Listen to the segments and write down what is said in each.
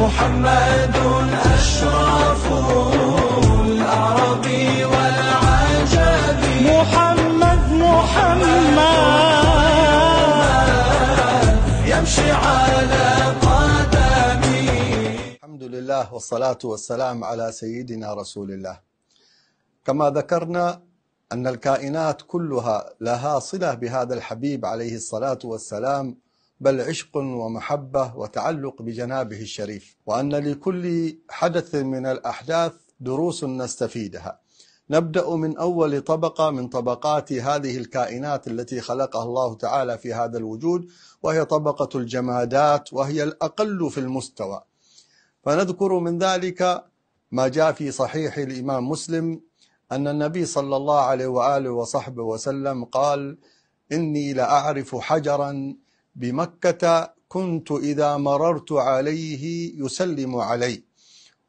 محمد أشرف العربي والعجب محمد محمد يمشي على قدمي الحمد لله والصلاة والسلام على سيدنا رسول الله كما ذكرنا أن الكائنات كلها لها صلة بهذا الحبيب عليه الصلاة والسلام بل عشق ومحبة وتعلق بجنابه الشريف وأن لكل حدث من الأحداث دروس نستفيدها نبدأ من أول طبقة من طبقات هذه الكائنات التي خلقها الله تعالى في هذا الوجود وهي طبقة الجمادات وهي الأقل في المستوى فنذكر من ذلك ما جاء في صحيح الإمام مسلم أن النبي صلى الله عليه وآله وصحبه وسلم قال إني لأعرف حجرا بمكة كنت إذا مررت عليه يسلم علي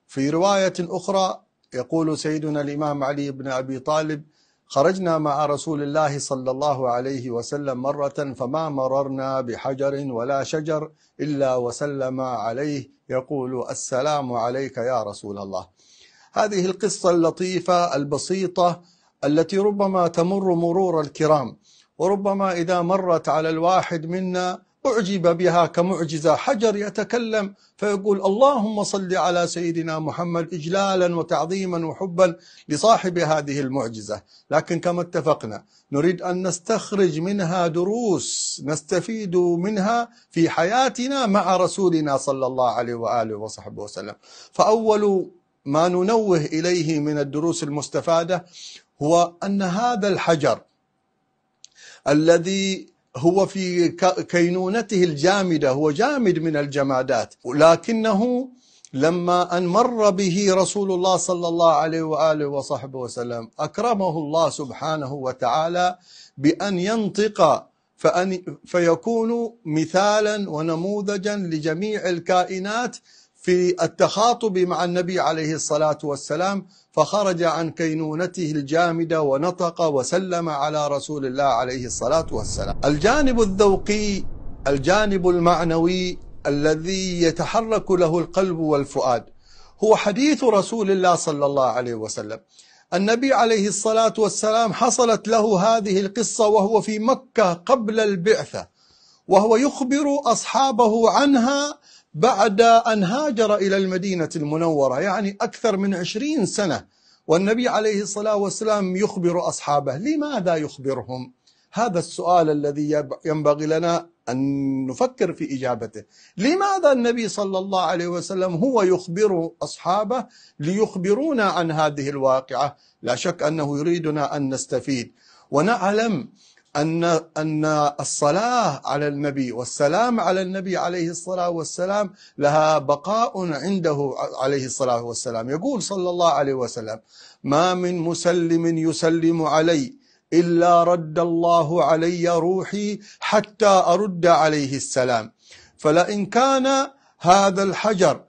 في رواية أخرى يقول سيدنا الإمام علي بن أبي طالب خرجنا مع رسول الله صلى الله عليه وسلم مرة فما مررنا بحجر ولا شجر إلا وسلم عليه يقول السلام عليك يا رسول الله هذه القصة اللطيفة البسيطة التي ربما تمر مرور الكرام وربما إذا مرت على الواحد منا أعجب بها كمعجزة حجر يتكلم فيقول اللهم صل على سيدنا محمد إجلالا وتعظيما وحبا لصاحب هذه المعجزة لكن كما اتفقنا نريد أن نستخرج منها دروس نستفيد منها في حياتنا مع رسولنا صلى الله عليه وآله وصحبه وسلم فأول ما ننوه إليه من الدروس المستفادة هو أن هذا الحجر الذي هو في كينونته الجامدة هو جامد من الجمادات لكنه لما أن مر به رسول الله صلى الله عليه وآله وصحبه وسلم أكرمه الله سبحانه وتعالى بأن ينطق فأن فيكون مثالا ونموذجا لجميع الكائنات في التخاطب مع النبي عليه الصلاة والسلام فخرج عن كينونته الجامدة ونطق وسلم على رسول الله عليه الصلاة والسلام الجانب الذوقي الجانب المعنوي الذي يتحرك له القلب والفؤاد هو حديث رسول الله صلى الله عليه وسلم النبي عليه الصلاة والسلام حصلت له هذه القصة وهو في مكة قبل البعثة وهو يخبر أصحابه عنها بعد أن هاجر إلى المدينة المنورة يعني أكثر من عشرين سنة والنبي عليه الصلاة والسلام يخبر أصحابه لماذا يخبرهم هذا السؤال الذي ينبغي لنا أن نفكر في إجابته لماذا النبي صلى الله عليه وسلم هو يخبر أصحابه ليخبرونا عن هذه الواقعة لا شك أنه يريدنا أن نستفيد ونعلم أن أن الصلاة على النبي والسلام على النبي عليه الصلاة والسلام لها بقاء عنده عليه الصلاة والسلام يقول صلى الله عليه وسلم ما من مسلم يسلم علي إلا رد الله علي روحي حتى أرد عليه السلام فلئن كان هذا الحجر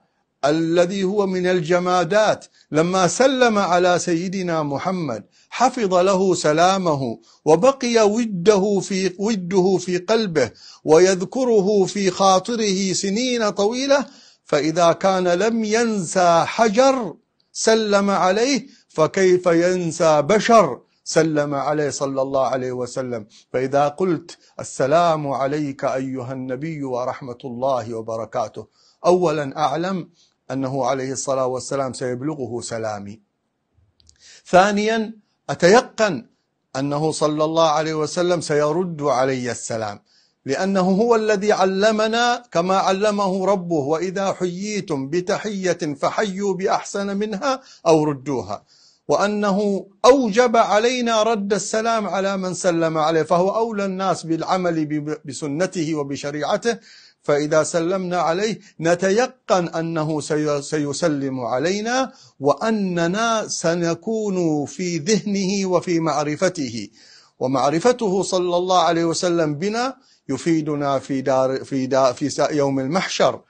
الذي هو من الجمادات لما سلم على سيدنا محمد حفظ له سلامه وبقي وده في وده في قلبه ويذكره في خاطره سنين طويله فاذا كان لم ينسى حجر سلم عليه فكيف ينسى بشر سلم عليه صلى الله عليه وسلم فاذا قلت السلام عليك ايها النبي ورحمه الله وبركاته اولا اعلم أنه عليه الصلاة والسلام سيبلغه سلامي ثانيا أتيقن أنه صلى الله عليه وسلم سيرد علي السلام لأنه هو الذي علمنا كما علمه ربه وإذا حييتم بتحية فحيوا بأحسن منها أو ردوها وأنه أوجب علينا رد السلام على من سلم عليه فهو أولى الناس بالعمل بسنته وبشريعته فإذا سلمنا عليه نتيقن أنه سيسلم علينا وأننا سنكون في ذهنه وفي معرفته ومعرفته صلى الله عليه وسلم بنا يفيدنا في دار في دار في يوم المحشر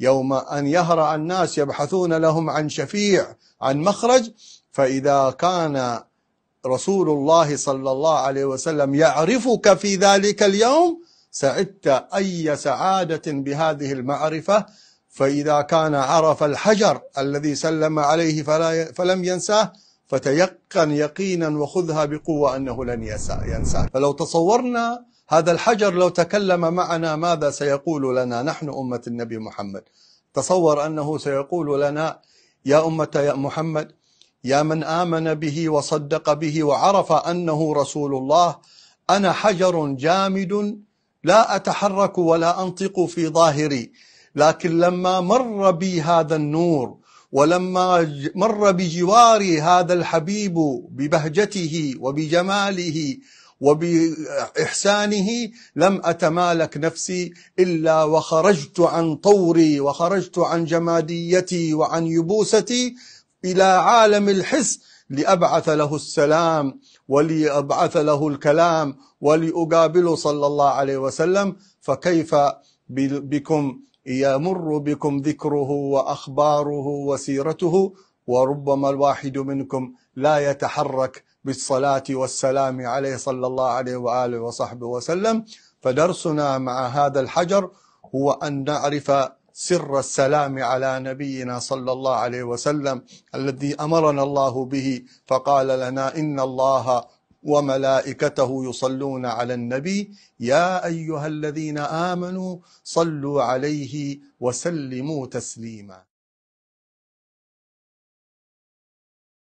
يوم أن يهرع الناس يبحثون لهم عن شفيع عن مخرج فإذا كان رسول الله صلى الله عليه وسلم يعرفك في ذلك اليوم سعدت أي سعادة بهذه المعرفة فإذا كان عرف الحجر الذي سلم عليه فلا فلم ينساه فتيقن يقينا وخذها بقوة أنه لن ينساه فلو تصورنا هذا الحجر لو تكلم معنا ماذا سيقول لنا نحن أمة النبي محمد تصور أنه سيقول لنا يا أمة يا محمد يا من آمن به وصدق به وعرف أنه رسول الله أنا حجر جامد لا أتحرك ولا أنطق في ظاهري لكن لما مر بي هذا النور ولما مر بجواري هذا الحبيب ببهجته وبجماله وبإحسانه لم أتمالك نفسي إلا وخرجت عن طوري وخرجت عن جماديتي وعن يبوستي إلى عالم الحس لأبعث له السلام ولأبعث له الكلام ولأقابله صلى الله عليه وسلم فكيف بكم يمر بكم ذكره وأخباره وسيرته وربما الواحد منكم لا يتحرك بالصلاة والسلام عليه صلى الله عليه وآله وصحبه وسلم فدرسنا مع هذا الحجر هو أن نعرف سر السلام على نبينا صلى الله عليه وسلم الذي امرنا الله به فقال لنا ان الله وملائكته يصلون على النبي يا ايها الذين امنوا صلوا عليه وسلموا تسليما